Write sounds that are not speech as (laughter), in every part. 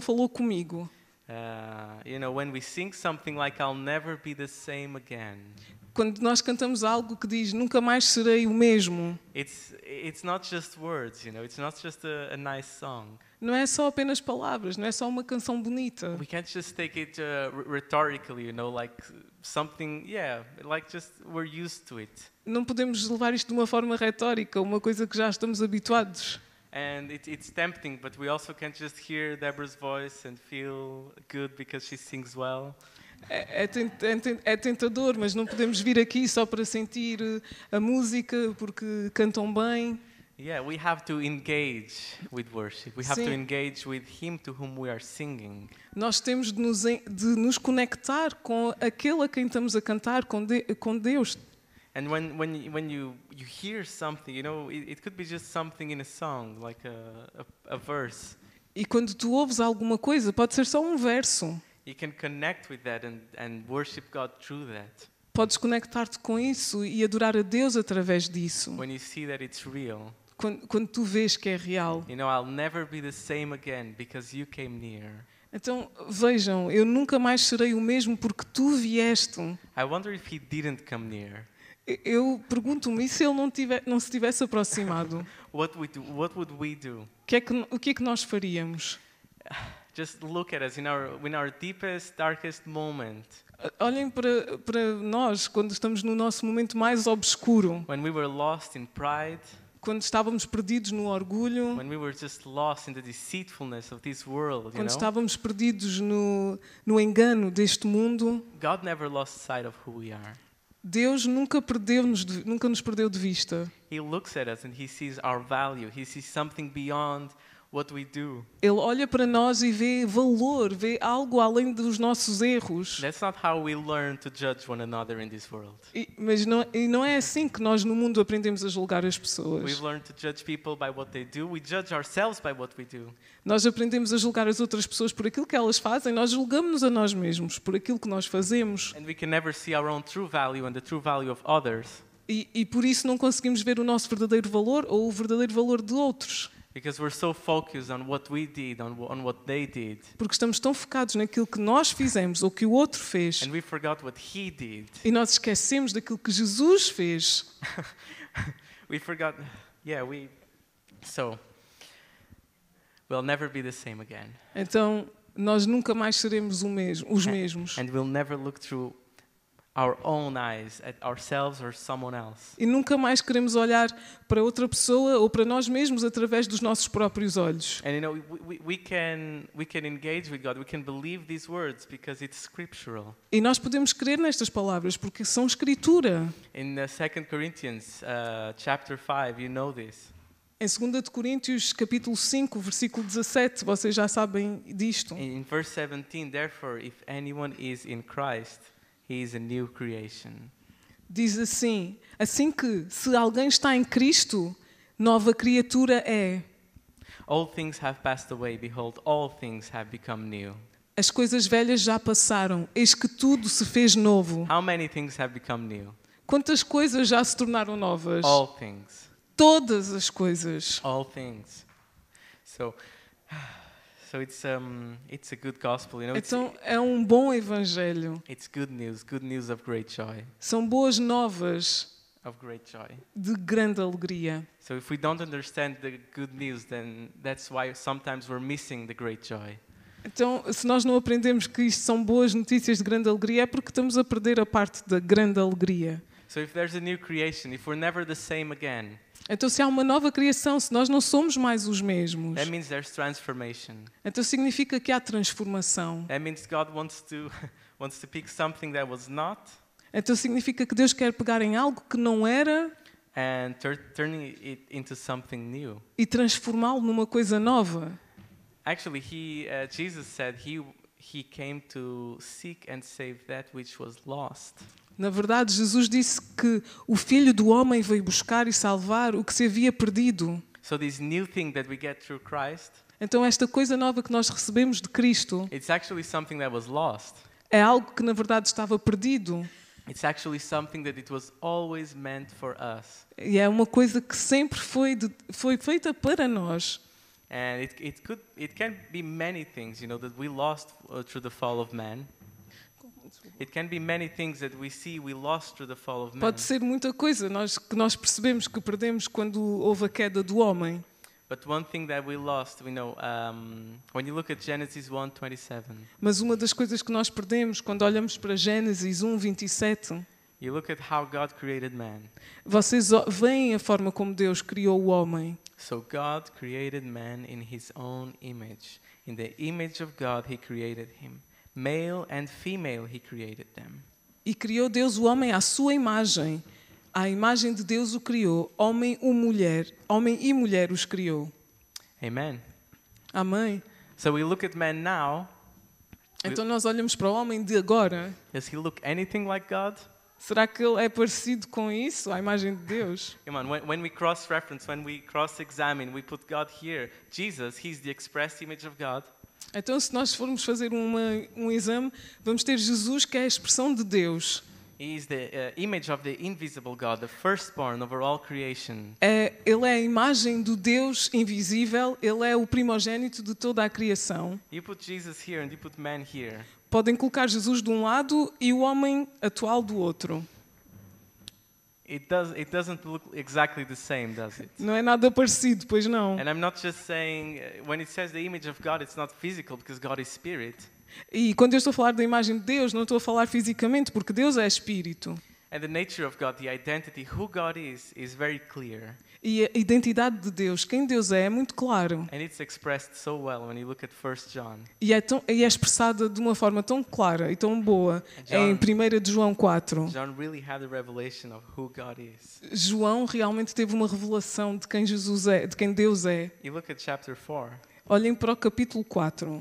falou comigo. Uh, Quando nós cantamos algo que diz nunca mais serei o mesmo. Não é só apenas palavras, não é só uma canção bonita. We can't just take it uh, rhetorically, you know, like something, yeah, like just we're used to it. Não podemos levar isto de uma forma retórica, uma coisa que já estamos habituados and it, it's tempting, but we also just hear Deborah's voice and feel good because she sings well. É, é, é, é tentador, mas não podemos vir aqui só para sentir eh, a música porque cantam bem. Yeah, we have to engage with worship. We have Sim. to engage with him to whom we are singing. Nós temos de nos, de nos conectar com aquele a quem estamos a cantar, com, de, com Deus. And when, when, when you, you hear something, you know, it, it could be just something in a song, like a, a, a verse. E quando tu ouves alguma coisa, pode ser só um verso. You can connect with that and, and worship God through that. Podes conectar-te com isso e adorar a Deus através disso. When you see that it's real. Quando, quando tu vês que é real. You know, I'll never be the same again because you came near. Então, vejam, eu nunca mais serei o mesmo porque tu vieste. I wonder if he didn't come near. Eu pergunto-me e se ele não, tiver, não se tivesse aproximado? (laughs) What we do, what would we do? Que é que, o que é que nós faríamos? Just look at us in our, in our deepest, darkest moment. Olhem para, para nós quando estamos no nosso momento mais obscuro. When we were lost in pride. Quando estávamos perdidos no orgulho. When we were just lost in the deceitfulness of this world, quando you know? estávamos perdidos no, no engano deste mundo. God never lost sight of who we are. Deus nunca perdeu -nos nunca nos perdeu de vista. He looks at us and he sees our value. He sees something beyond ele olha para nós e vê valor, vê algo além dos nossos erros. E, mas não, e não é assim que nós no mundo aprendemos a julgar as pessoas. Nós aprendemos a julgar as outras pessoas por aquilo que elas fazem, nós julgamos a nós mesmos por aquilo que nós fazemos. And we can never see our own true value and the true value of others. E, e por isso não conseguimos ver o nosso verdadeiro valor ou o verdadeiro valor de outros. Porque estamos tão focados naquilo que nós fizemos ou que o outro fez. E nós esquecemos daquilo que Jesus fez. (laughs) we forgot. Yeah, we so we'll never be the same again. Então nós nunca mais seremos o mesmo, os mesmos. And we'll never look through our own eyes at ourselves or someone else. E nunca mais queremos olhar para outra pessoa ou para nós mesmos através dos nossos próprios olhos. And you know we, we can we can engage with God. We can believe these words because it's scriptural. E nós podemos crer nestas palavras porque são escritura. In 2 uh, Corinthians uh, chapter 5, you know this. Em 2 de Coríntios, capítulo 5, versículo 17, vocês já sabem disto. In verse 17, therefore, if anyone is in Christ, He is a new creation. Diz assim: assim que se alguém está em Cristo, nova criatura é. All things have passed away, behold, all things have become new. As coisas velhas já passaram, eis que tudo se fez novo. How many things have become new? Quantas coisas já se tornaram novas? All things. Todas as coisas. All things. So (sighs) So it's, um, it's a good gospel, you know? Então é um bom evangelho. It's good news, good news of great joy. São boas novas of great joy. de grande alegria. So if we don't understand the good news, then that's why sometimes we're missing the great joy. Então, se nós não aprendemos que isto são boas notícias de grande alegria, é porque estamos a perder a parte da grande alegria. So if there's a new creation, if we're never the same again. Então, se há uma nova criação, se nós não somos mais os mesmos, that means there's transformation. então significa que há transformação. That means God wants to, (laughs) wants to pick something that was not, então significa que Deus quer pegar em algo que não era and tur turning it into something new. e transformá-lo numa coisa nova. Actually, he, uh, Jesus said he, he came to seek and save that which was lost. Na verdade, Jesus disse que o Filho do Homem veio buscar e salvar o que se havia perdido. So this new thing that we get through Christ, então esta coisa nova que nós recebemos de Cristo it's actually something that was lost. é algo que na verdade estava perdido. It's actually something that it was always meant for us. E é uma coisa que sempre foi de, foi feita para nós. And it, it could it can be many things, you know, that we lost uh, through the fall of man. Pode ser muita coisa nós, que nós percebemos que perdemos quando houve a queda do homem. Mas uma das coisas que nós perdemos quando olhamos para Gênesis 1:27. You look at how God created man. Vocês veem a forma como Deus criou o homem. So God created man in his own image. In the image of God he created him. Male and female he created them. E criou Deus o homem à sua imagem. A imagem de Deus o criou, homem e mulher, homem e mulher os criou. Amen. Amém. So we look at man now. Então nós olhamos para o homem de agora. Does he look anything like God? Será que ele é parecido com isso, a imagem de Deus? Quando nós when, when we cross reference, when we cross examine, we put God here. Jesus, he's the express image of God. Então, se nós formos fazer uma, um exame, vamos ter Jesus, que é a expressão de Deus. Uh, é, ele é a imagem do Deus invisível, ele é o primogênito de toda a criação. You put Jesus here and you put man here. Podem colocar Jesus de um lado e o homem atual do outro. It does. It doesn't look exactly the same, does it? Não é nada parecido, pois não. And I'm not just saying eh, when it says the image of God, it's not physical because God is spirit. E quando eu estou a falar da imagem de Deus, não estou a falar fisicamente, porque Deus é espírito. And the nature of God, the identity, who God is, is very clear. E a identidade de Deus, quem Deus é, é muito claro. And it's expressed so well when you look at 1 John. E é, tão, e é expressada de uma forma tão clara e tão boa John, em 1 de João 4. John really had a revelation of who God is. João realmente teve uma revelação de quem Jesus é, de quem Deus é. You look at chapter 4. Olhem para o capítulo 4.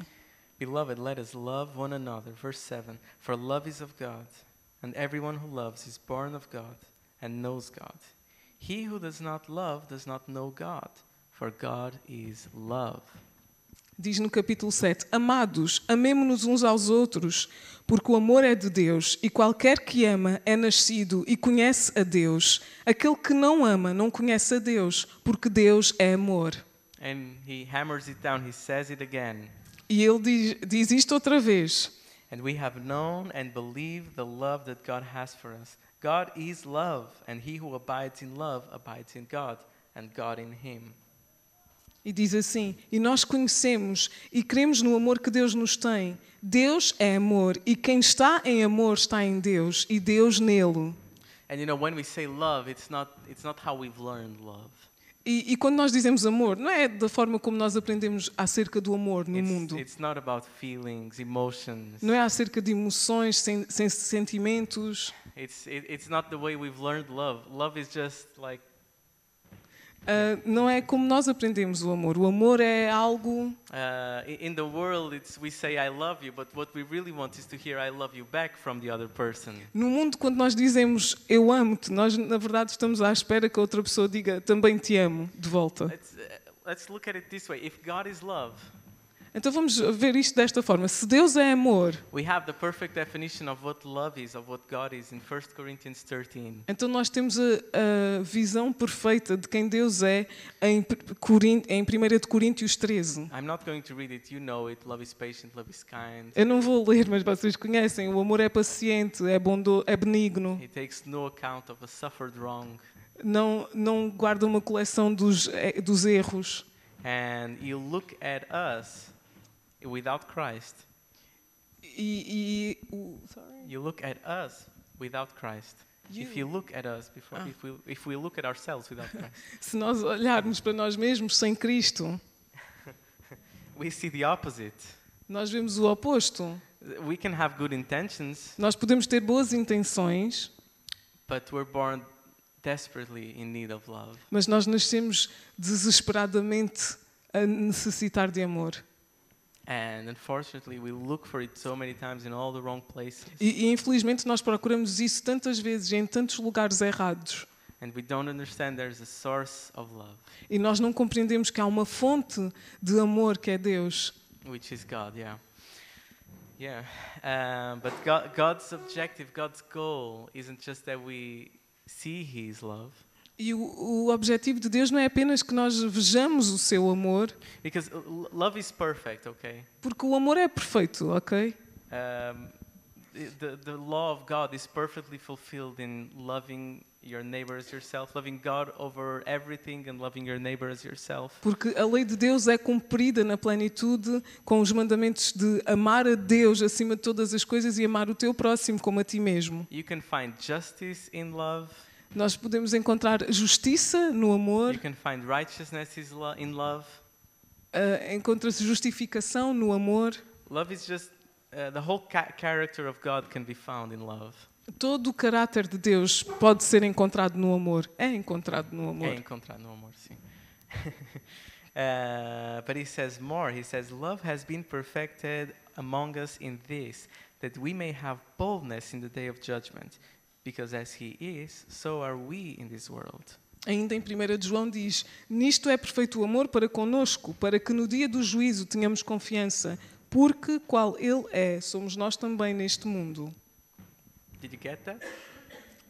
Beloved, let us love one another, verse 7, for love is of God. And everyone who loves is born of God and knows God. He who does not love does not know God, for God is love. Diz no capítulo 7: Amados, amemo-nos uns aos outros, porque o amor é de Deus, e qualquer que ama é nascido e conhece a Deus. Aquele que não ama não conhece a Deus, porque Deus é amor. And he hammers it down, he says it again. E ele diz, diz isto outra vez. and we have known and believed the love that God has for us. God is love, and he who abides in love abides in God, and God in him. E diz assim: E nós conhecemos e cremos no amor que Deus nos tem. Deus é amor, e quem está em amor está em Deus, e Deus nele. And you know, when we say love, it's not, it's not how we've learned love. E, e, quando nós dizemos amor, não é da forma como nós aprendemos acerca do amor no it's, mundo. It's feelings, não é acerca de emoções, sem, sem sentimentos. It's, it, it's not the way we've learned love. Love is just like Uh, não é como nós aprendemos o amor. O amor é algo. Uh, in the world, it's we say I love you, but what we really want is to hear I love you back from the other person. No mundo, quando nós dizemos eu amo-te, nós na verdade estamos à espera que a outra pessoa diga também te amo de volta. Let's, uh, let's look at it this way: if God is love. Então vamos ver isto desta forma. Se Deus é amor, Então nós temos a, a, visão perfeita de quem Deus é em em 1 Coríntios 13. Eu não vou ler, mas vocês conhecem. O amor é paciente, é bondo, é benigno. It takes no account of a suffered wrong. Não não guarda uma coleção dos eh, dos erros. And you look at us without Christ. E, e o, sorry. You look at us without Christ. You. If you look at us before, ah. if, we, if we look at ourselves without (laughs) Christ. Se nós olharmos para nós mesmos sem Cristo. (laughs) we see the opposite. Nós vemos o oposto. We can have good intentions. Nós podemos ter boas intenções. But we're born desperately in need of love. Mas nós nascemos desesperadamente a necessitar de amor. And unfortunately, we look for it so many times in all the wrong places. E, e infelizmente nós procuramos isso tantas vezes em tantos lugares errados. And we don't understand there's a source of love. E nós não compreendemos que há uma fonte de amor que é Deus. Which is God, yeah. Yeah, um, but God, God's objective, God's goal isn't just that we see His love. E o, o, objetivo de Deus não é apenas que nós vejamos o seu amor. Because love is perfect, okay? Porque o amor é perfeito, ok? Um, the, the law of God is perfectly fulfilled in loving your neighbor as yourself, loving God over everything and loving your neighbor as yourself. Porque a lei de Deus é cumprida na plenitude com os mandamentos de amar a Deus acima de todas as coisas e amar o teu próximo como a ti mesmo. You can find justice in love. Nós podemos encontrar justiça no amor. Uh, encontra-se justificação no amor. Love is just uh, the whole character of God can be found in love. Todo o caráter de Deus pode ser encontrado no amor. É encontrado no amor. É encontrado no amor, sim. uh, (laughs) but he says more. He says love has been perfected among us in this that we may have boldness in the day of judgment because as he is, so are we in this world. Ainda em 1 João diz: Nisto é perfeito o amor para conosco, para que no dia do juízo tenhamos confiança, porque qual ele é, somos nós também neste mundo. Did you get that?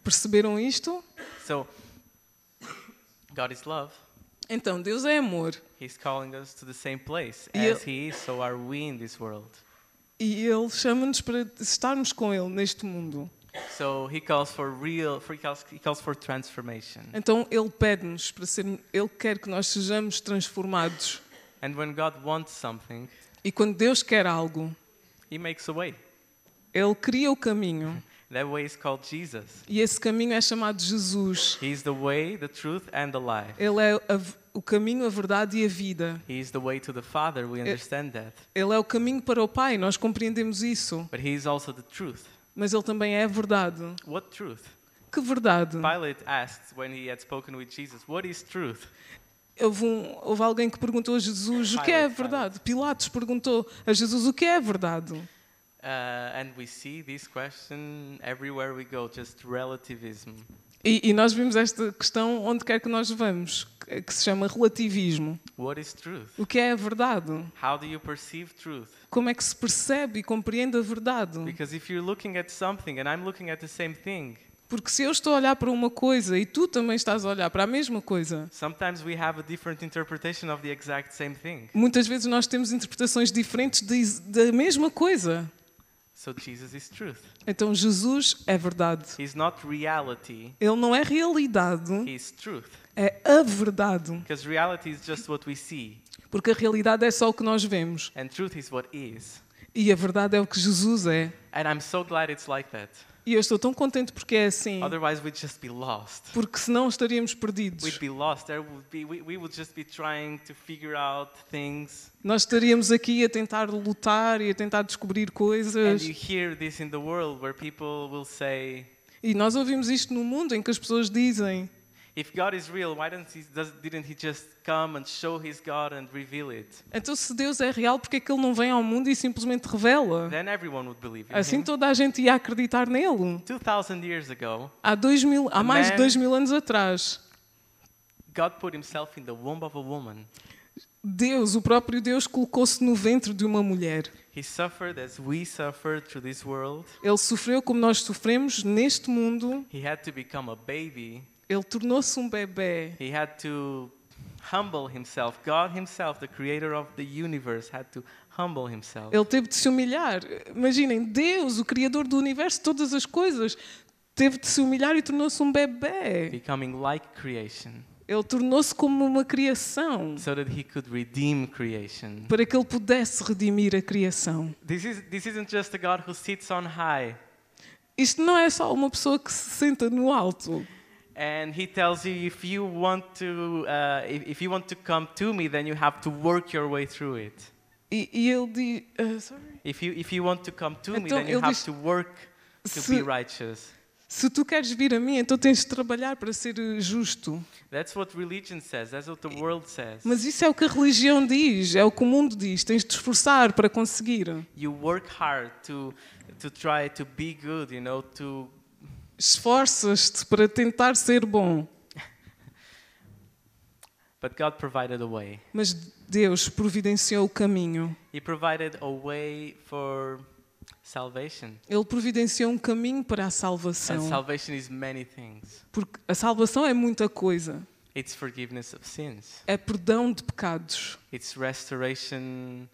Perceberam isto? So, God is love. Então, Deus é amor. He's calling us to the same place e as ele... he is, so are we in this world. E ele chama-nos para estarmos com ele neste mundo. So he calls for real, for he calls, he calls for transformation. Então ele pede-nos para ser, ele quer que nós sejamos transformados. And when God wants something, e quando Deus quer algo, he makes a way. Ele cria o caminho. (laughs) That way is called Jesus. E esse caminho é chamado Jesus. He is the way, the truth and the life. Ele é a, o caminho, a verdade e a vida. He is the way to the Father, we understand that. Ele é o caminho para o Pai, nós compreendemos isso. But he is also the truth mas ele também é verdade. What truth? Que verdade? Pilate asked when he had spoken with Jesus, "What is truth?" Houve, um, houve alguém que perguntou a Jesus o que é verdade. Pilatos perguntou a Jesus o que é verdade. Uh, and we see this question everywhere we go, just relativism. E, e, nós vimos esta questão onde quer que nós vamos, que se chama relativismo. O que é a verdade? Como é que se percebe e compreende a verdade? Porque se eu estou a olhar para uma coisa e tu também estás a olhar para a mesma coisa. Muitas vezes nós temos interpretações diferentes da mesma coisa. So Jesus is truth. Então Jesus é verdade. He's not reality. Ele não é realidade. He's truth. É a verdade. Because reality is just what we see. Porque a realidade é só o que nós vemos. And truth is what is. E a verdade é o que Jesus é. And I'm so glad it's like that. E eu estou tão contente porque é assim. Otherwise we'd just be lost. Porque senão estaríamos perdidos. We'd be lost. There would be we, we would just be trying to figure out things. Nós estaríamos aqui a tentar lutar e a tentar descobrir coisas. And you hear this in the world where people will say E nós ouvimos isto no mundo em que as pessoas dizem If God is real, why didn't he, didn't he just come and show his God and reveal it? Então se Deus é real, porque é que ele não vem ao mundo e simplesmente revela? Then everyone would believe in assim him. toda a gente ia acreditar nele. 2000 years ago, há dois mil, há mais de dois mil anos atrás. God put himself in the womb of a woman. Deus, o próprio Deus, colocou-se no ventre de uma mulher. Ele sofreu como nós sofremos neste mundo. Ele tornou-se um bebê. He had to humble himself. God himself, the creator of the universe, had to humble himself. Ele teve de se humilhar. Imaginem, Deus, o criador do universo, todas as coisas, teve de se humilhar e tornou-se um bebê. Becoming like creation. Ele tornou-se como uma criação. So that he could redeem creation. Para que ele pudesse redimir a criação. This is this isn't just a God who sits on high. Isto não é só uma pessoa que se senta no alto and he tells you if you want to uh, if, if, you want to come to me then you have to work your way through it e, e ele diz, uh, sorry. if you if you want to come to então, me then you have diz, to work to se, be righteous se tu queres vir a mim então tens de trabalhar para ser uh, justo that's what religion says that's what the world says mas isso é o que a religião diz é o que o mundo diz tens de esforçar para conseguir you work hard to to try to be good you know to esforças-te para tentar ser bom. But God provided a way. Mas Deus providenciou o caminho. He provided a way for salvation. Ele providenciou um caminho para a salvação. And salvation is many things. Porque a salvação é muita coisa. It's forgiveness of sins. É perdão de pecados. It's restoration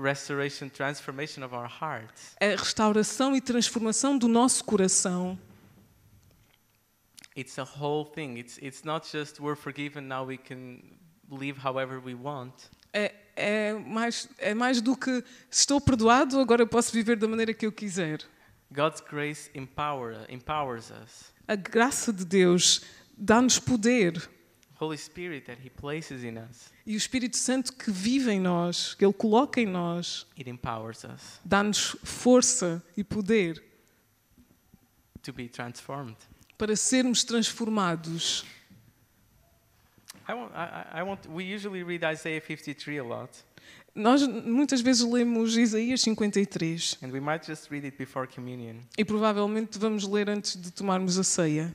restoration transformation of our hearts. É restauração e transformação do nosso coração it's a whole thing. It's it's not just we're forgiven now we can live however we want. É, é mais é mais do que estou perdoado agora eu posso viver da maneira que eu quiser. God's grace empower, empowers us. A graça de Deus dá-nos poder. Holy Spirit that he places in us. E o Espírito Santo que vive em nós, que ele coloca em nós. It empowers us. Dá-nos força e poder. To be transformed para sermos transformados. I want, I, I want, we usually read Isaiah 53 a lot. Nós muitas vezes lemos Isaías 53. And we might just read it before communion. E provavelmente vamos ler antes de tomarmos a ceia.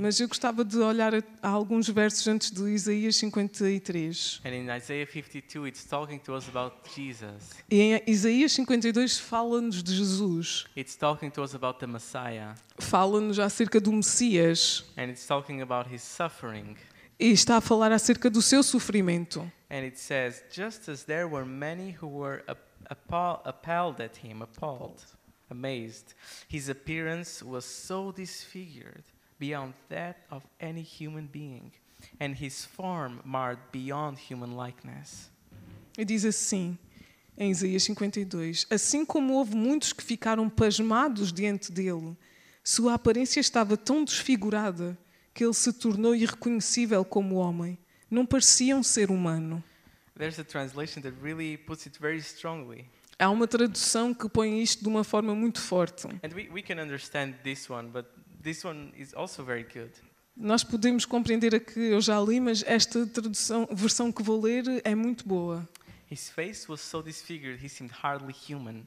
Mas eu gostava de olhar a, a, alguns versos antes de Isaías 53. And in Isaiah 52 it's talking to us about Jesus. E em Isaías 52 fala-nos de Jesus. It's talking to us about the Messiah. Fala-nos acerca do Messias. And it's talking about his suffering. E está a falar acerca do seu sofrimento. And it says just as there were many who were appalled at him, appalled amazed. His appearance was so disfigured beyond that of any human being, and his form marred beyond human likeness. E diz assim, em Isaías 52: Assim como houve muitos que ficaram pasmados diante dele, sua aparência estava tão desfigurada que ele se tornou irreconhecível como homem. Não parecia um ser humano. There's a translation that really puts it very strongly. Há uma tradução que põe isto de uma forma muito forte. We, we one, Nós podemos compreender a que eu já li, mas esta tradução, versão que vou ler é muito boa. His face was so disfigured, he seemed hardly human.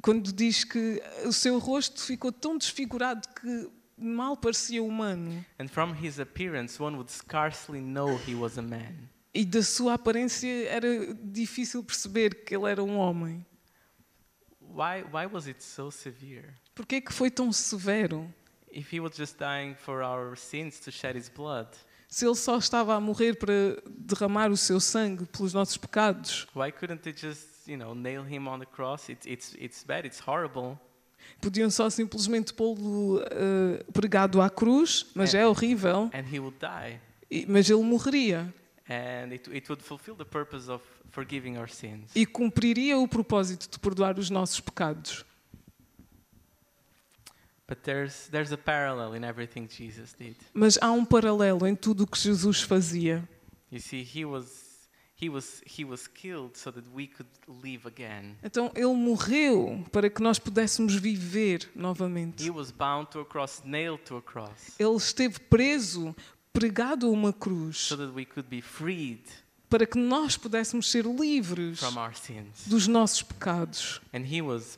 Quando diz que o seu rosto ficou tão desfigurado que mal parecia humano. And from his appearance one would scarcely know he was a man. E da sua aparência era difícil perceber que ele era um homem. Why, why was it so severe? que foi tão severo? If he was just dying for our sins to shed his blood. Se ele só estava a morrer para derramar o seu sangue pelos nossos pecados. Why couldn't they just, you know, nail him on the cross? it's it's bad, it's horrible. Podiam só simplesmente pô-lo uh, pregado à cruz, mas and, é horrível. And he would die. E, mas ele morreria. E cumpriria o propósito de perdoar os nossos pecados. Mas há um paralelo em tudo o que Jesus fazia. então ele morreu para que nós pudéssemos viver novamente. Ele esteve preso pregado uma cruz so that we could be freed para que nós pudéssemos ser livres from our sins. dos nossos pecados.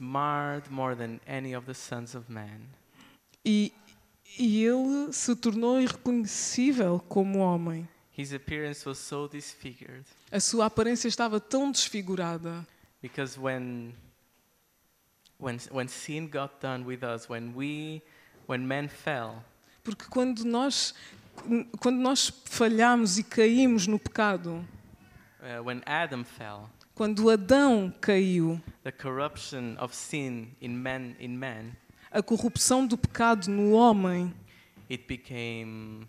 marred E, e ele se tornou irreconhecível como homem. His appearance was so disfigured. A sua aparência estava tão desfigurada. Because when when when sin got done with us, when we when fell, porque quando nós quando nós falhamos e caímos no pecado, uh, when Adam fell, quando Adão caiu, the corruption of sin in man, in man, a corrupção do pecado no homem, it became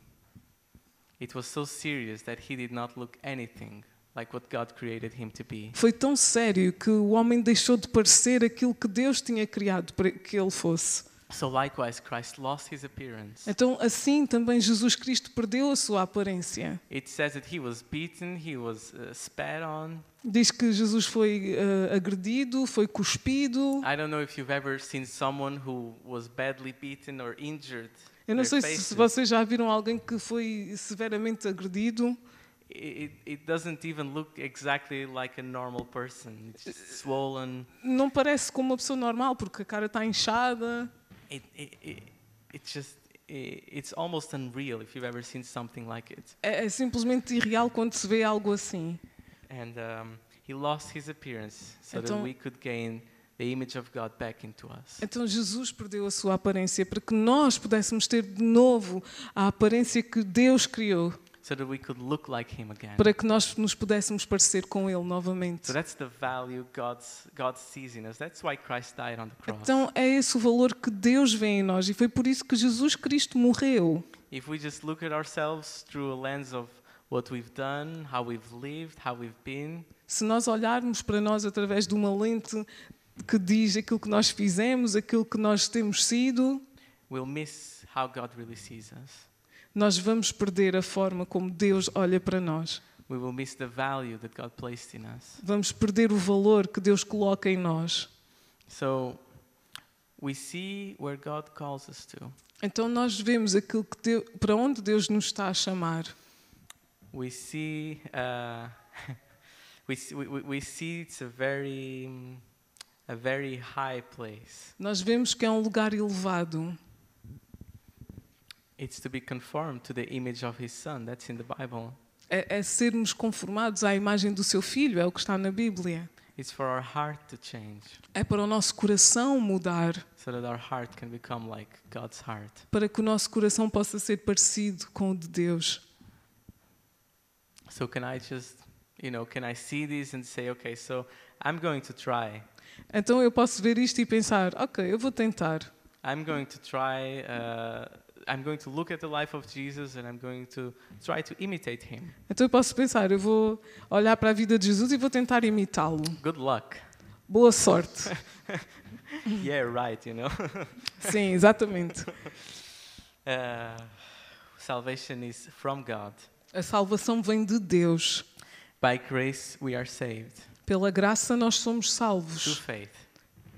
it was so serious that he did not look anything like what God created him to be. Foi tão sério que o homem deixou de parecer aquilo que Deus tinha criado para que ele fosse. So likewise, Christ lost his appearance. Então assim também Jesus Cristo perdeu a sua aparência. It says that he was beaten, he was uh, spat on. Diz que Jesus foi uh, agredido, foi cuspido. I don't know if you've ever seen someone who was badly beaten or injured. Eu não sei se vocês já viram alguém que foi severamente agredido. It, it doesn't even look exactly like a normal person. It's swollen. Não parece como uma pessoa normal porque a cara está inchada it, it, it, just it's almost unreal if you've ever seen something like it. É, é simplesmente irreal quando se vê algo assim. And um, he lost his appearance so então, that we could gain the image of God back into us. Então Jesus perdeu a sua aparência para que nós pudéssemos ter de novo a aparência que Deus criou so that we could look like him again. para que nós nos pudéssemos parecer com ele novamente. Então é esse o valor que Deus vê em nós e foi por isso que Jesus Cristo morreu. If we just look at ourselves through a lens of what we've done, how we've lived, how we've been, Se nós olharmos para nós através de uma lente que diz aquilo que nós fizemos, aquilo que nós temos sido, we'll miss how God really sees us nós vamos perder a forma como Deus olha para nós. Vamos perder o valor que Deus coloca em nós. So, então nós vemos aquilo que Deus, para onde Deus nos está a chamar. We see, uh, (laughs) we, we, we see it's a very, a very high place. Nós vemos que é um lugar elevado. It's to be conformed to the image of his son. That's in the Bible. É, é sermos conformados à imagem do seu filho, é o que está na Bíblia. It's for our heart to change. É para o nosso coração mudar. So that our heart can become like God's heart. Para que o nosso coração possa ser parecido com o de Deus. So can I just, you know, can I see this and say, okay, so I'm going to try. Então eu posso ver isto e pensar, ok, eu vou tentar. I'm going to try. Uh, I'm going to look at the life of Jesus and I'm going to try to imitate him. Então eu posso pensar, eu vou olhar para a vida de Jesus e vou tentar imitá-lo. Good luck. Boa sorte. (laughs) yeah, right, you know. (laughs) Sim, exatamente. (laughs) Uh, salvation is from God. A salvação vem de Deus. By grace we are saved. Pela graça nós somos salvos. Through faith.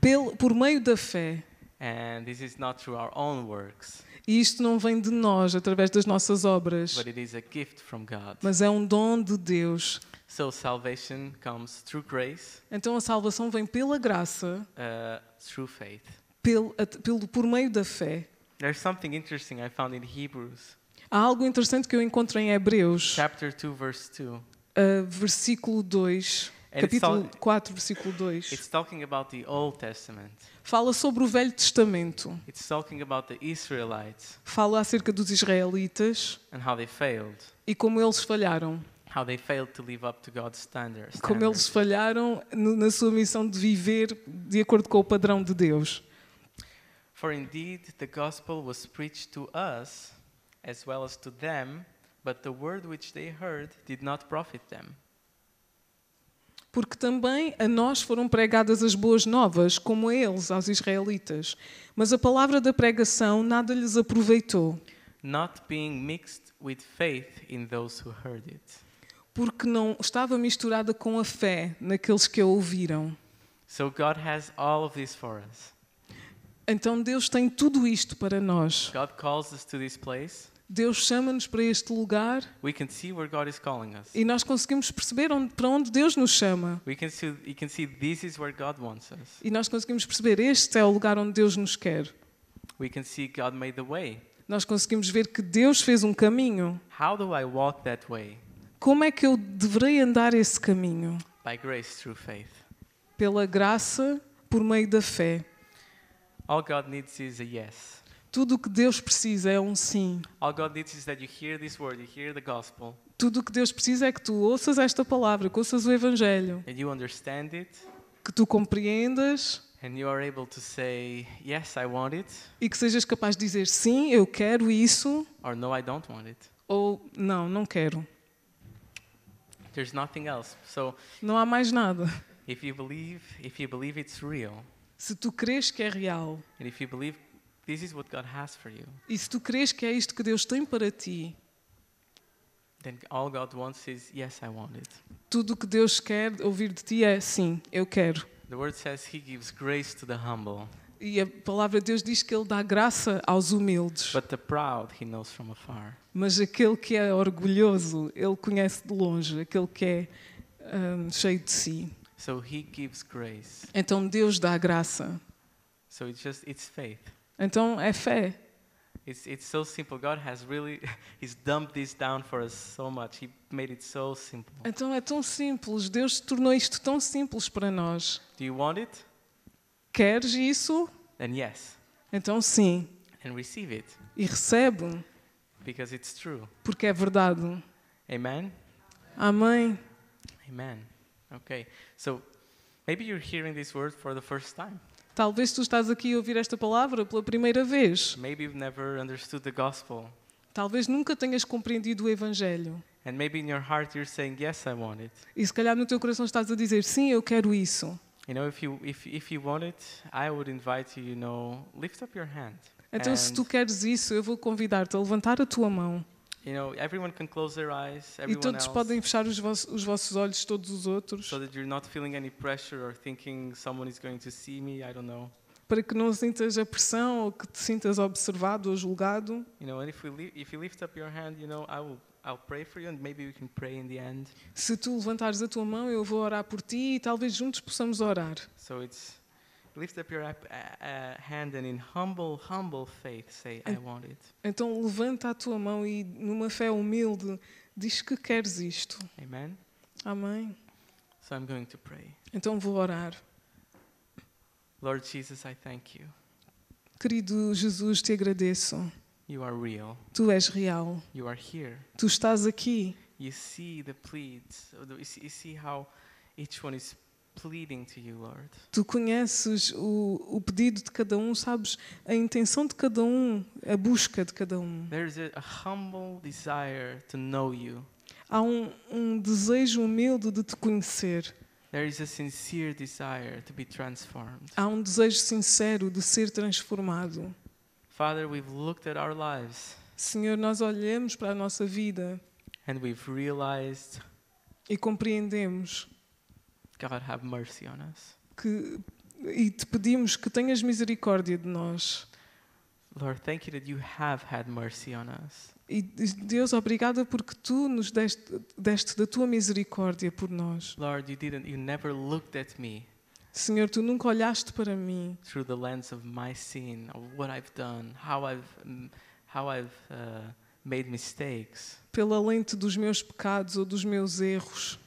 Pelo, por meio da fé. And this is not through our own works. E isto não vem de nós, através das nossas obras. But it is a gift from God. Mas é um dom de Deus. So salvation comes through grace, então a salvação vem pela graça. Uh, through faith. Pelo, pelo, por meio da fé. There's something interesting I found in Hebrews. Há algo interessante que eu encontro em Hebreus. Chapter 2, verse 2. Uh, versículo 2. Capítulo 4, versículo 2. Fala sobre o Velho Testamento. Fala acerca dos israelitas e como eles falharam. How they to live up to God's Como eles falharam na sua missão de viver de acordo com o padrão de Deus. For indeed the gospel was preached to us as well as to them, but the word which they heard did not profit them porque também a nós foram pregadas as boas novas, como a eles, aos israelitas. Mas a palavra da pregação nada lhes aproveitou. Not being mixed with faith in those who heard it. Porque não estava misturada com a fé naqueles que a ouviram. So God has all of this for us. Então Deus tem tudo isto para nós. God calls us to this place. Deus chama-nos para este lugar. E nós conseguimos perceber onde, para onde Deus nos chama. See, e nós conseguimos perceber este é o lugar onde Deus nos quer. Nós conseguimos ver que Deus fez um caminho. Como é que eu deverei andar esse caminho? Grace, Pela graça por meio da fé. All God needs is a yes. Tudo o que Deus precisa é um sim. Tudo o que Deus precisa é que tu ouças esta palavra, que ouças o evangelho. It, que tu compreendas. Say, yes, e que sejas capaz de dizer sim, eu quero isso. Or, no, Ou não, não quero. So, não há mais nada. If you believe, if you believe real, se tu crês que é real. And if you believe This is what God has for you. E se tu crês que é isto que Deus tem para ti, then all God wants is yes, I want it. Tudo o que Deus quer ouvir de ti é sim, eu quero. The word says he gives grace to the humble. E a palavra de Deus diz que ele dá graça aos humildes. But the proud he knows from afar. Mas aquele que é orgulhoso, ele conhece de longe, aquele que é um, cheio de si. So he gives grace. Então Deus dá graça. So it's just it's faith. Então é fé. It's it's so simple. God has really (laughs) he's dumped this down for us so much. He made it so simple. Então é tão simples. Deus tornou isto tão simples para nós. Do you want it? Queres isso? Then yes. Então sim. And receive it. E recebe. Because it's true. Porque é verdade. Amen. Amém. Amen. Okay. So maybe you're hearing this word for the first time. Talvez tu estás aqui a ouvir esta palavra pela primeira vez. Maybe you've never understood the gospel. Talvez nunca tenhas compreendido o evangelho. And maybe in your heart you're saying yes, I want it. E se calhar no teu coração estás a dizer sim, eu quero isso. You know, if you if if you want it, I would invite you, you know, lift up your hand. Então, se tu queres isso, eu vou convidar-te a levantar a tua mão. You know, everyone can close their eyes, everyone e todos else, podem fechar os, vos, os vossos olhos, todos os outros. So that you're not feeling any pressure or thinking someone is going to see me, I don't know. Para que não sintas a pressão ou que te sintas observado ou julgado. You know, and if, if you lift up your hand, you know, I will I'll pray for you and maybe we can pray in the end. Se tu levantares a tua mão, eu vou orar por ti e talvez juntos possamos orar. So it's Lift up your uh, uh, hand and in humble, humble faith say, I want it. Então levanta a tua mão e numa fé humilde diz que queres isto. Amen. Amém. So I'm going to pray. Então vou orar. Lord Jesus, I thank you. Querido Jesus, te agradeço. You are real. Tu és real. You are here. Tu estás aqui. You see the pleads. You see how each one is Tu conheces o, o pedido de cada um, sabes a intenção de cada um, a busca de cada um. Há um, um desejo humilde de te conhecer. Há um desejo sincero de ser transformado. Father, we've looked at our lives. Senhor, nós olhamos para a nossa vida. And we've realized e compreendemos God have mercy on us. Que, e te pedimos que tenhas misericórdia de nós. Lord, thank you that you have had mercy on us. E Deus, obrigada porque tu nos deste, deste da tua misericórdia por nós. Lord, you didn't, you never looked at me. Senhor, tu nunca olhaste para mim. Through the lens of my sin, of what I've done, how I've, how I've uh, made mistakes. Pela lente dos meus pecados ou dos meus erros.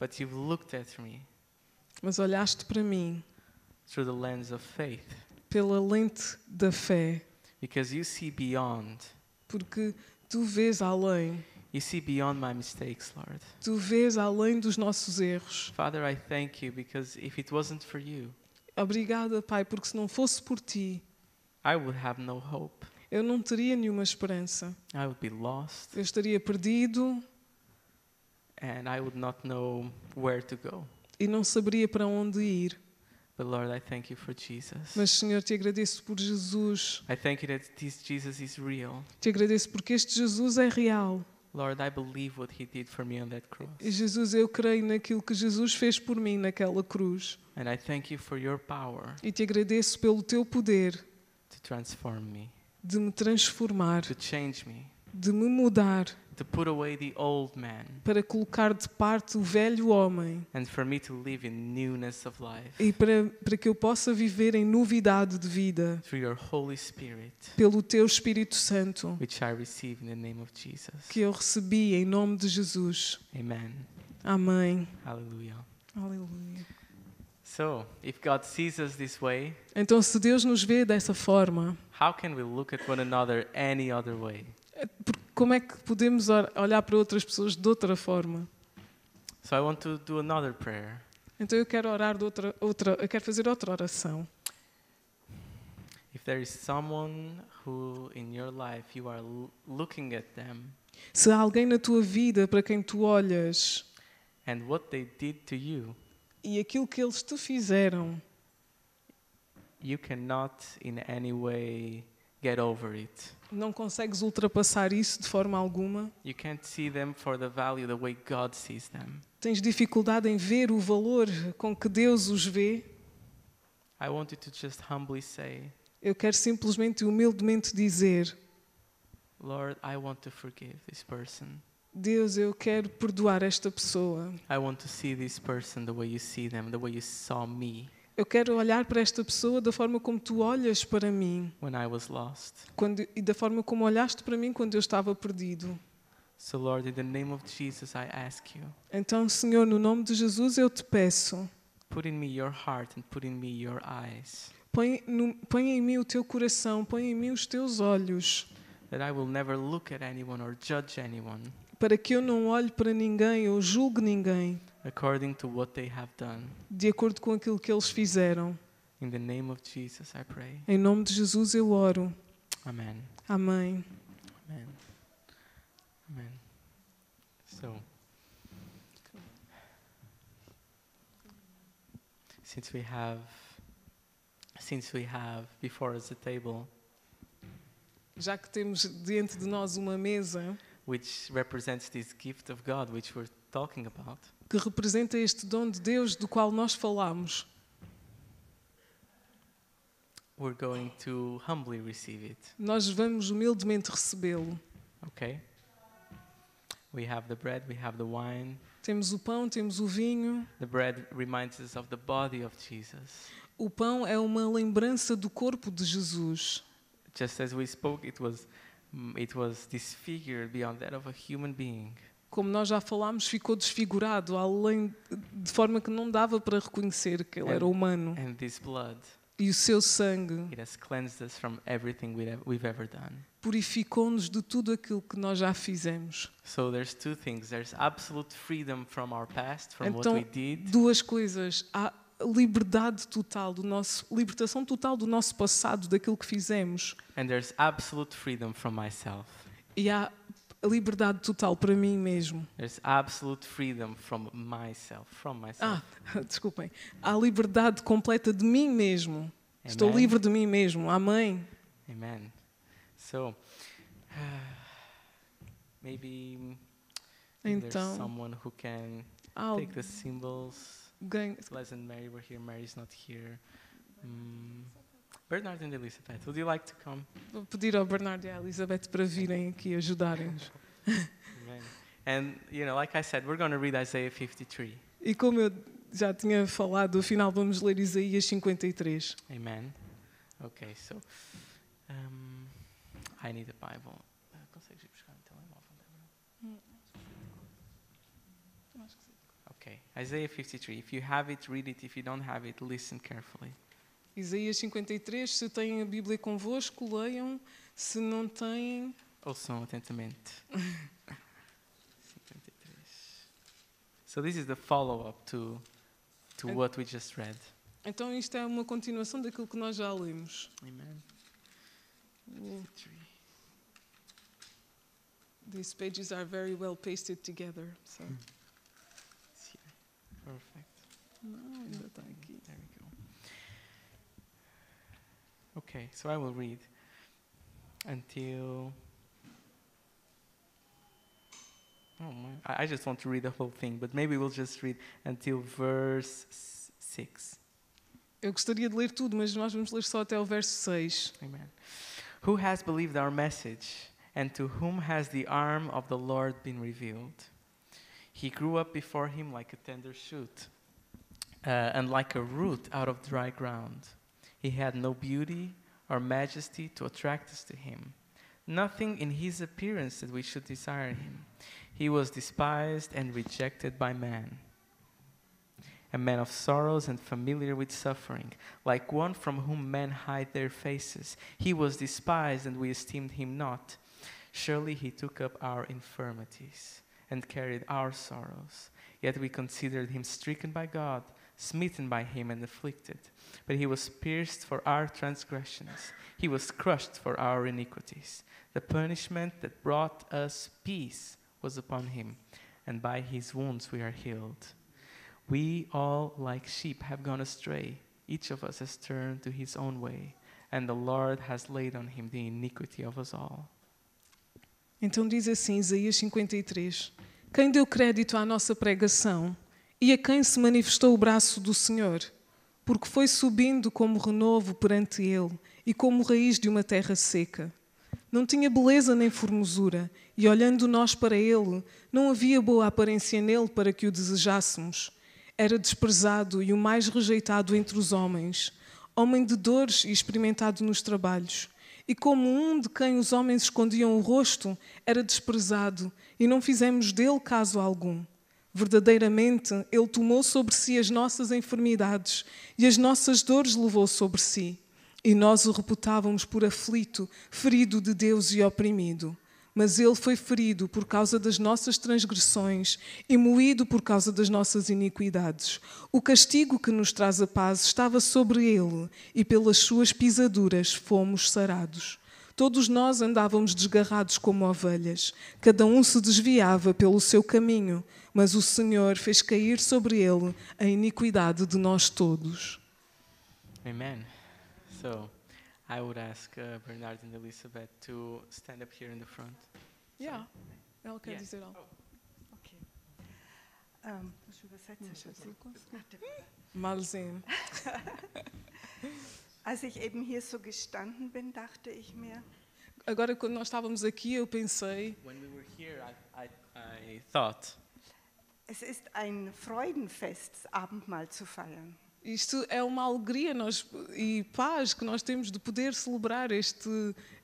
But you've looked at me Mas olhaste para mim through the lens of faith pela lente da fé, because you see beyond. porque tu vês além. You see beyond my mistakes, Lord. Tu vês além dos nossos erros. Father, I thank you because if it wasn't for you, Obrigada, Pai, porque se não fosse por ti, I would have no hope. eu não teria nenhuma esperança. I would be lost. Eu estaria perdido, and I would not know where to go. E não saberia para onde ir. But Lord, I thank you for Jesus. Mas Senhor, te agradeço por Jesus. I thank you that this Jesus is real. Te agradeço porque este Jesus é real. Lord, I believe what he did for me on that cross. E Jesus, eu creio naquilo que Jesus fez por mim naquela cruz. And I thank you for your power. E te agradeço pelo teu poder. To transform me. De me transformar. To change me de me mudar to put away the old man, para colocar de parte o velho homem and for me to live in of life, e para, para que eu possa viver em novidade de vida your Holy Spirit, pelo Teu Espírito Santo which I receive in the name of Jesus. que eu recebi em nome de Jesus. Amen. Amém. Aleluia. Aleluia. So, if God sees us this way, então se Deus nos vê dessa forma, how can we look at one another any other way? É, como é que podemos olhar para outras pessoas de outra forma? So I want to do another prayer. Então eu quero orar de outra outra, eu quero fazer outra oração. If there is someone who in your life you are looking at them. Se há alguém na tua vida para quem tu olhas. And what they did to you. E aquilo que eles te fizeram. You cannot in any way get over it. Não consegues ultrapassar isso de forma alguma. You can't see them for the value the way God sees them. Tens dificuldade em ver o valor com que Deus os vê. I wanted to just humbly say. Eu quero simplesmente humildemente dizer. Lord, I want to forgive this person. Deus, eu quero perdoar esta pessoa. I want to see this person the way you see them, the way you saw me. Eu quero olhar para esta pessoa da forma como tu olhas para mim. Quando, e da forma como olhaste para mim quando eu estava perdido. So, Lord, in the name of Jesus, I ask you, então, Senhor, no nome de Jesus, eu te peço. Put in me your heart and put in me your eyes. põe em mim o teu coração, põe em mim os teus olhos. That I will never look at anyone or judge anyone para que eu não olhe para ninguém ou julgue ninguém according to what they have done. de acordo com aquilo que eles fizeram. In the name of Jesus, I pray. Em nome de Jesus eu oro. Amen. Amém. Amen. Amen. So, since we have, since we have before us a table, já que temos diante de nós uma mesa which represents this gift of God which we're talking about. Que representa este dom de Deus do qual nós falamos. We're going to humbly receive it. Nós vamos humildemente recebê-lo. Okay. We have the bread, we have the wine. Temos o pão, temos o vinho. The bread reminds us of the body of Jesus. O pão é uma lembrança do corpo de Jesus. Just as we spoke, it was Mm, it was disfigured beyond that of a human being. Como nós já falámos, ficou desfigurado além de forma que não dava para reconhecer que ele and, era humano. And this blood e o seu sangue purificou-nos de tudo aquilo que nós já fizemos. So there's two things. There's absolute freedom from our past, from então, what we did. duas coisas. Há liberdade total do nosso libertação total do nosso passado, daquilo que fizemos. And there's absolute freedom from myself. E há liberdade total para mim mesmo. There's absolute freedom from myself, from myself. Ah, (laughs) desculpem. Há liberdade completa de mim mesmo. Amen. Estou livre de mim mesmo. Amém. Amen. So, uh, (sighs) maybe então, there's someone who can os take the symbols going. Les and Mary were here. Mary's not here. Mm. Bernard and Elizabeth, would you like to come? Vou pedir ao Bernardo e à Elizabeth para virem aqui ajudarem-nos. and you know, like I said, we're going to read Isaiah 53. E como eu já tinha falado, no final vamos ler Isaías 53. Amen. Okay, so um, I need a Bible. Consegues ir buscar um telemóvel, Okay. Isaiah 53. If you have it, read it. If you don't have it, listen carefully. Isaías 53, se têm a Bíblia convosco, leiam. Se não têm, ouçam atentamente. 53. So this is the follow-up to to what we just read. Então isto é uma continuação daquilo que nós já lemos. Amen. These pages are very well pasted together, so. Hmm. Perfect. in the tanky. There we go. Okay, so I will read until. Oh my! I, I just want to read the whole thing, but maybe we'll just read until verse six. Eu gostaria de ler tudo, mas nós vamos ler só até o verso 6. Amen. Who has believed our message and to whom has the arm of the Lord been revealed? He grew up before him like a tender shoot, uh, and like a root out of dry ground. He had no beauty or majesty to attract us to him, nothing in his appearance that we should desire him. He was despised and rejected by man a man of sorrows and familiar with suffering, like one from whom men hide their faces. He was despised, and we esteemed him not. Surely he took up our infirmities and carried our sorrows. Yet we considered him stricken by God, smitten by him, and afflicted. But he was pierced for our transgressions, he was crushed for our iniquities. The punishment that brought us peace was upon him, and by his wounds we are healed. We all, like sheep, have gone astray. Each of us has turned to his own way, and the Lord has laid on him the iniquity of us all. Então diz assim Isaías 53: Quem deu crédito à nossa pregação e a quem se manifestou o braço do Senhor? Porque foi subindo como renovo perante ele e como raiz de uma terra seca. Não tinha beleza nem formosura, e olhando nós para ele, não havia boa aparência nele para que o desejássemos. Era desprezado e o mais rejeitado entre os homens, homem de dores e experimentado nos trabalhos e como um de quem os homens escondiam o rosto, era desprezado, e não fizemos dele caso algum. Verdadeiramente, ele tomou sobre si as nossas enfermidades e as nossas dores levou sobre si. E nós o reputávamos por aflito, ferido de Deus e oprimido mas ele foi ferido por causa das nossas transgressões e moído por causa das nossas iniquidades. O castigo que nos traz a paz estava sobre ele, e pelas suas pisaduras fomos sarados. Todos nós andávamos desgarrados como ovelhas, cada um se desviava pelo seu caminho, mas o Senhor fez cair sobre ele a iniquidade de nós todos. Amen. So I would ask uh, Bernard and Elizabeth to stand up here in the front. Ja, welke yeah. die zullen al. Oh. Okay. Um, dus übersetze ich Mal sehen. (laughs) Als ich eben hier so gestanden bin, dachte ich mir. Agora quando nós estávamos aqui, eu pensei. When we were here, I, I, I thought. Es ist ein Freudenfest, das Abendmahl zu feiern. Isto é uma alegria nós, e paz que nós temos de poder celebrar este,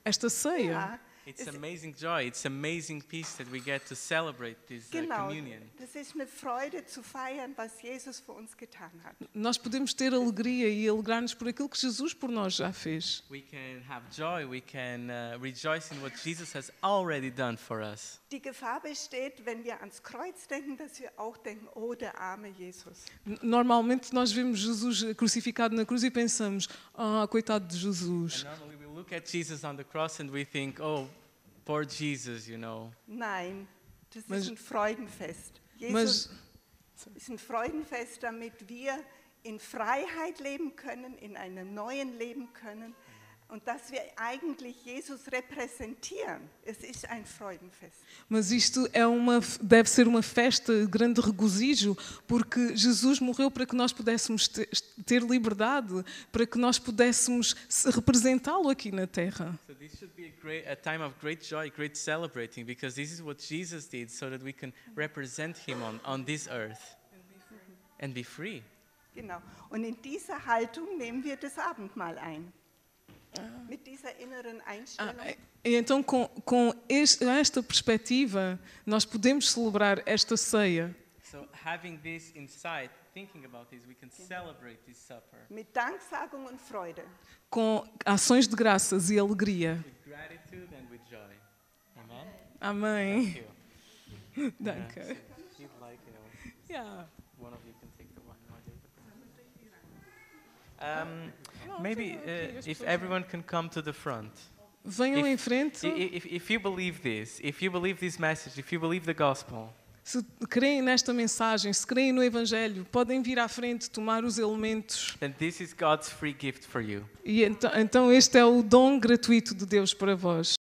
esta ceia. It's amazing joy, it's amazing peace that we get to celebrate this uh, genau, uh, communion. Das ist eine Freude zu feiern, was Jesus für uns getan hat. Nós podemos ter alegria e alegrar-nos por aquilo que Jesus por nós já fez. We can have joy, we can uh, rejoice in what Jesus has already done for us. Die Gefahr besteht, wenn wir ans Kreuz denken, dass wir auch denken, oh der arme Jesus. Normalmente nós vemos Jesus crucificado na cruz e pensamos, ah, oh, coitado de Jesus. look at Jesus on the cross and we think, oh, poor Jesus, you know. Nein, das mas, ist ein Freudenfest. Jesus mas, ist ein Freudenfest, damit wir in Freiheit leben können, in einem neuen Leben können. Und dass wir eigentlich Jesus repräsentieren. Es ist ein Freudenfest. Mas isto é uma, deve ser uma festa de grande regozijo, porque Jesus morreu para que nós pudéssemos ter liberdade, para que nós pudéssemos representá-lo aqui na terra. So Genau. Und in dieser Haltung nehmen wir das Abendmahl ein. Ah. Ah, então, com, com este, esta perspectiva, nós podemos celebrar esta ceia. So, having this insight, thinking about this, we can celebrate this supper. Mit Danksagung und Freude. Com ações de graças e alegria. With gratitude and with joy. Amen. Amém. (laughs) Danke. Yeah, so like, you know, yeah. One of you can take the wine. Um, Maybe uh, if everyone can come to the front. Venham if, em frente. If, if you believe this, if you believe this message, if you believe the gospel. Se creem nesta mensagem, se creem no evangelho, podem vir à frente tomar os elementos. And this is God's free gift for you. E então, então este é o dom gratuito de Deus para vós.